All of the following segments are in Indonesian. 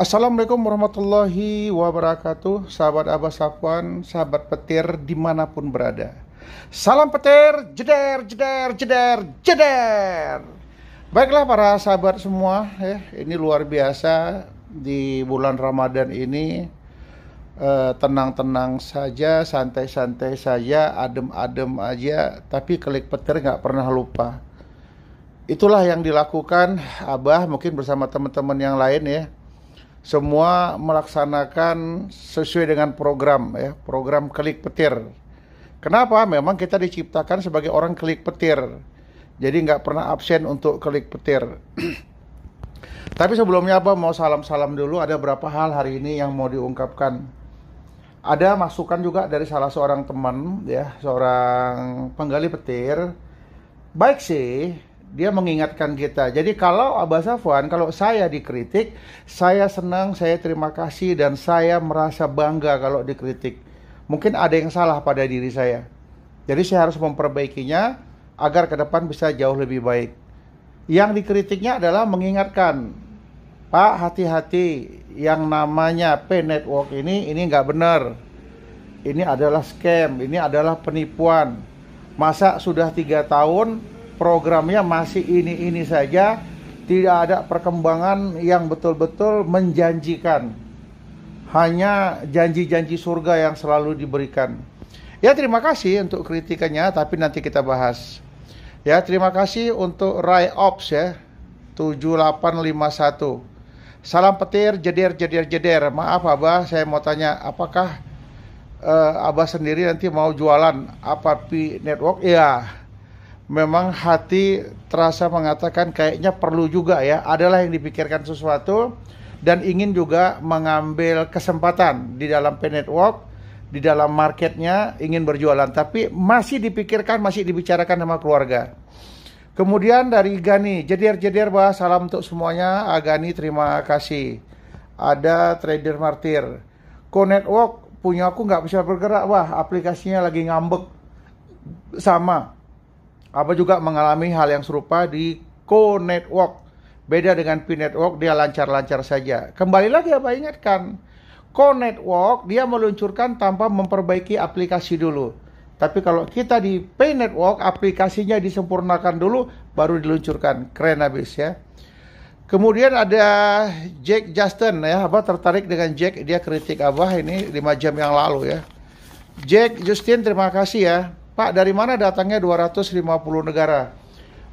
Assalamualaikum warahmatullahi wabarakatuh Sahabat Abah Safwan, sahabat petir dimanapun berada Salam petir, jeder, jeder, jeder, jeder Baiklah para sahabat semua ya, Ini luar biasa di bulan Ramadan ini eh, Tenang-tenang eh, saja, santai-santai saja, adem-adem aja Tapi klik petir nggak pernah lupa Itulah yang dilakukan Abah mungkin bersama teman-teman yang lain ya semua melaksanakan sesuai dengan program ya, program klik petir. Kenapa? Memang kita diciptakan sebagai orang klik petir. Jadi nggak pernah absen untuk klik petir. Tapi sebelumnya apa mau salam-salam dulu ada berapa hal hari ini yang mau diungkapkan. Ada masukan juga dari salah seorang teman ya, seorang penggali petir. Baik sih, dia mengingatkan kita. Jadi kalau Abah Safwan, kalau saya dikritik, saya senang, saya terima kasih dan saya merasa bangga kalau dikritik. Mungkin ada yang salah pada diri saya. Jadi saya harus memperbaikinya agar ke depan bisa jauh lebih baik. Yang dikritiknya adalah mengingatkan, Pak hati-hati yang namanya P network ini ini nggak benar. Ini adalah scam, ini adalah penipuan. Masa sudah tiga tahun programnya masih ini ini saja tidak ada perkembangan yang betul-betul menjanjikan hanya janji-janji surga yang selalu diberikan ya terima kasih untuk kritikannya tapi nanti kita bahas ya terima kasih untuk Rai Ops ya 7851 Salam petir, jeder, jeder, jeder. Maaf Abah, saya mau tanya, apakah uh, Abah sendiri nanti mau jualan apa P Network? Ya, memang hati terasa mengatakan kayaknya perlu juga ya adalah yang dipikirkan sesuatu dan ingin juga mengambil kesempatan di dalam pay network di dalam marketnya ingin berjualan tapi masih dipikirkan masih dibicarakan sama keluarga kemudian dari Gani jeder-jeder bah salam untuk semuanya Agani ah, terima kasih ada trader martir Co network punya aku nggak bisa bergerak wah aplikasinya lagi ngambek sama apa juga mengalami hal yang serupa di Co Network. Beda dengan P Network, dia lancar-lancar saja. Kembali lagi Abah ingatkan, Co Network dia meluncurkan tanpa memperbaiki aplikasi dulu. Tapi kalau kita di Pay Network, aplikasinya disempurnakan dulu, baru diluncurkan. Keren habis ya. Kemudian ada Jack Justin ya, Abah tertarik dengan Jack, dia kritik Abah ini 5 jam yang lalu ya. Jack Justin terima kasih ya. Pak, dari mana datangnya 250 negara?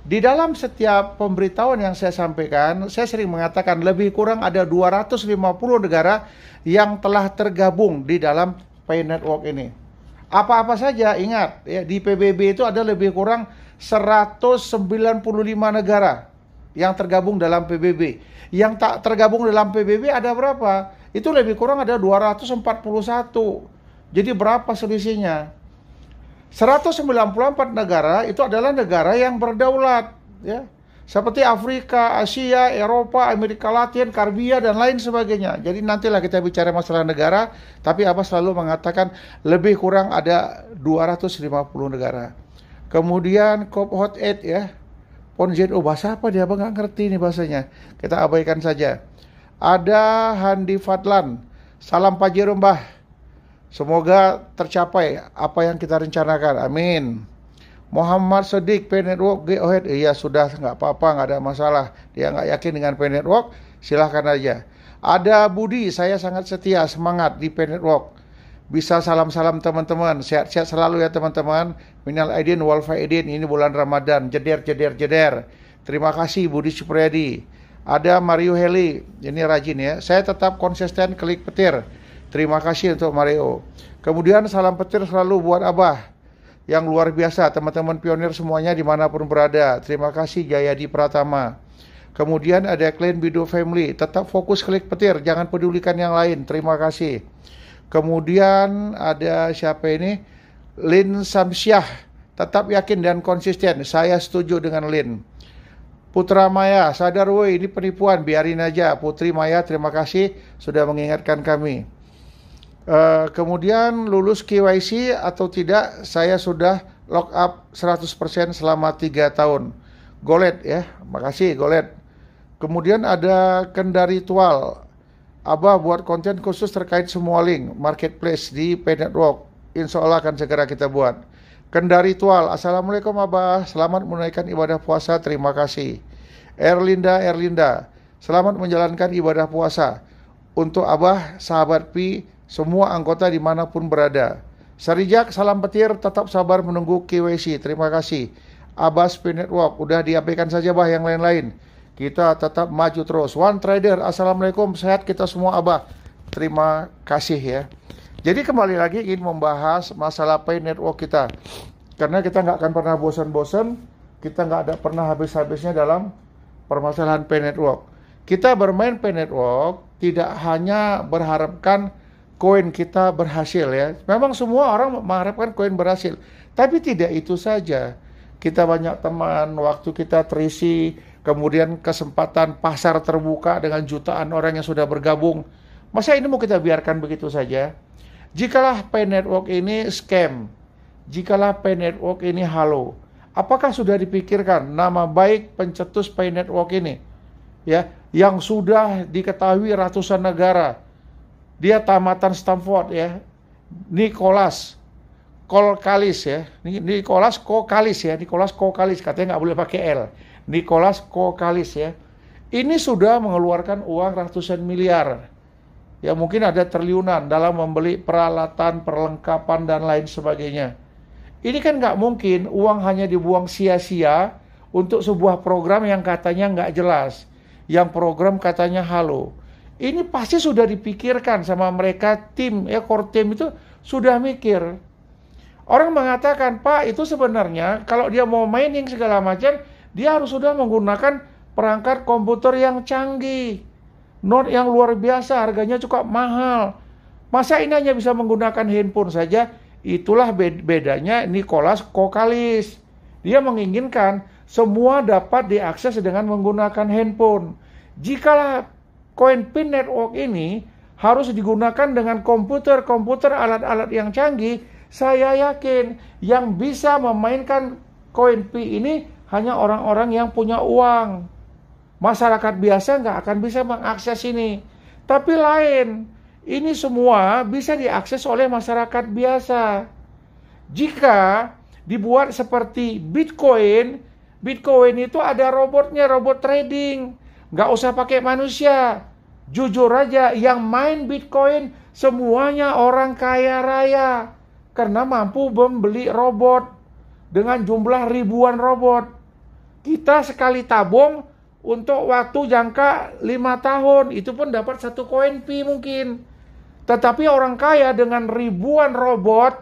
Di dalam setiap pemberitahuan yang saya sampaikan, saya sering mengatakan lebih kurang ada 250 negara yang telah tergabung di dalam Pay Network ini. Apa-apa saja, ingat ya di PBB itu ada lebih kurang 195 negara yang tergabung dalam PBB. Yang tak tergabung dalam PBB ada berapa? Itu lebih kurang ada 241. Jadi berapa selisihnya? 194 negara itu adalah negara yang berdaulat ya. Seperti Afrika, Asia, Eropa, Amerika Latin, Karibia dan lain sebagainya. Jadi nantilah kita bicara masalah negara, tapi apa selalu mengatakan lebih kurang ada 250 negara. Kemudian COP Hot 8 ya. Ponjen oh bahasa apa dia abang nggak ngerti nih bahasanya. Kita abaikan saja. Ada Handi Fadlan. Salam Pajero Mbah. Semoga tercapai apa yang kita rencanakan. Amin. Muhammad Sedik Pay Network go ahead. Eh, iya sudah nggak apa-apa nggak ada masalah. Dia nggak yakin dengan Pay Network silahkan aja. Ada Budi saya sangat setia semangat di Pay Network. Bisa salam-salam teman-teman. Sehat-sehat selalu ya teman-teman. Minal aidin wal Aidin, ini bulan Ramadan. Jeder jeder jeder. Terima kasih Budi Supriyadi. Ada Mario Heli, ini rajin ya. Saya tetap konsisten klik petir Terima kasih untuk Mario. Kemudian salam petir selalu buat Abah yang luar biasa teman-teman pionir semuanya dimanapun berada. Terima kasih Jayadi Pratama. Kemudian ada Clean Bido Family, tetap fokus klik petir, jangan pedulikan yang lain. Terima kasih. Kemudian ada siapa ini? Lin Samsyah, tetap yakin dan konsisten. Saya setuju dengan Lin. Putra Maya, sadar woi ini penipuan, biarin aja. Putri Maya, terima kasih sudah mengingatkan kami. Uh, kemudian lulus KYC atau tidak, saya sudah lock up 100% selama 3 tahun. Golet ya, makasih Golet. Kemudian ada Kendari Tual. Abah buat konten khusus terkait semua link marketplace di Network. Insya Allah akan segera kita buat. Kendari Tual, Assalamualaikum Abah, selamat menunaikan ibadah puasa, terima kasih. Erlinda, Erlinda, selamat menjalankan ibadah puasa. Untuk Abah, sahabat Pi, semua anggota dimanapun berada. Sarijak, salam petir, tetap sabar menunggu KWC. Terima kasih. Abbas P Network, udah diabaikan saja bah yang lain-lain. Kita tetap maju terus. One Trader, Assalamualaikum, sehat kita semua abah. Terima kasih ya. Jadi kembali lagi ingin membahas masalah pay network kita. Karena kita nggak akan pernah bosan-bosan, kita nggak ada pernah habis-habisnya dalam permasalahan pay network. Kita bermain pay network tidak hanya berharapkan koin kita berhasil ya. Memang semua orang mengharapkan koin berhasil, tapi tidak itu saja. Kita banyak teman, waktu kita terisi, kemudian kesempatan pasar terbuka dengan jutaan orang yang sudah bergabung. Masa ini mau kita biarkan begitu saja? Jikalah pay network ini scam, jikalah pay network ini halo, apakah sudah dipikirkan nama baik pencetus pay network ini? Ya, yang sudah diketahui ratusan negara dia tamatan Stanford ya. Nicholas Kolkalis ya. Nicholas Kokalis ya. Nicholas Kokalis katanya nggak boleh pakai L. Nicholas Kokalis ya. Ini sudah mengeluarkan uang ratusan miliar. Ya mungkin ada triliunan dalam membeli peralatan, perlengkapan dan lain sebagainya. Ini kan nggak mungkin uang hanya dibuang sia-sia untuk sebuah program yang katanya nggak jelas, yang program katanya halo ini pasti sudah dipikirkan sama mereka tim ya core tim itu sudah mikir. Orang mengatakan, "Pak, itu sebenarnya kalau dia mau mining segala macam, dia harus sudah menggunakan perangkat komputer yang canggih. Not yang luar biasa, harganya cukup mahal. Masa ini hanya bisa menggunakan handphone saja?" Itulah bedanya Nicholas Kokalis. Dia menginginkan semua dapat diakses dengan menggunakan handphone. Jikalau koin pin Network ini harus digunakan dengan komputer-komputer alat-alat yang canggih, saya yakin yang bisa memainkan koin pin ini hanya orang-orang yang punya uang. Masyarakat biasa nggak akan bisa mengakses ini. Tapi lain, ini semua bisa diakses oleh masyarakat biasa. Jika dibuat seperti Bitcoin, Bitcoin itu ada robotnya, robot trading Nggak usah pakai manusia. Jujur aja, yang main Bitcoin semuanya orang kaya raya. Karena mampu membeli robot dengan jumlah ribuan robot. Kita sekali tabung untuk waktu jangka 5 tahun, itu pun dapat satu koin P mungkin. Tetapi orang kaya dengan ribuan robot,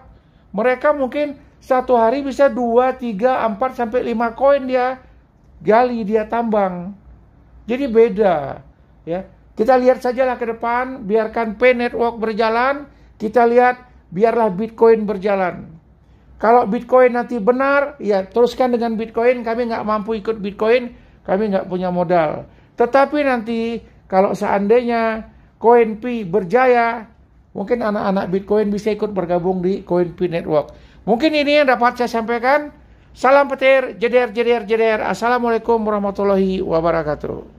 mereka mungkin satu hari bisa 2, 3, 4, sampai 5 koin dia gali, dia tambang. Jadi beda, ya. Kita lihat sajalah ke depan, biarkan P network berjalan, kita lihat biarlah Bitcoin berjalan. Kalau Bitcoin nanti benar, ya teruskan dengan Bitcoin, kami nggak mampu ikut Bitcoin, kami nggak punya modal. Tetapi nanti kalau seandainya coin P berjaya, mungkin anak-anak Bitcoin bisa ikut bergabung di coin P Network. Mungkin ini yang dapat saya sampaikan. Salam petir, jeder, jeder, jeder. Assalamualaikum warahmatullahi wabarakatuh.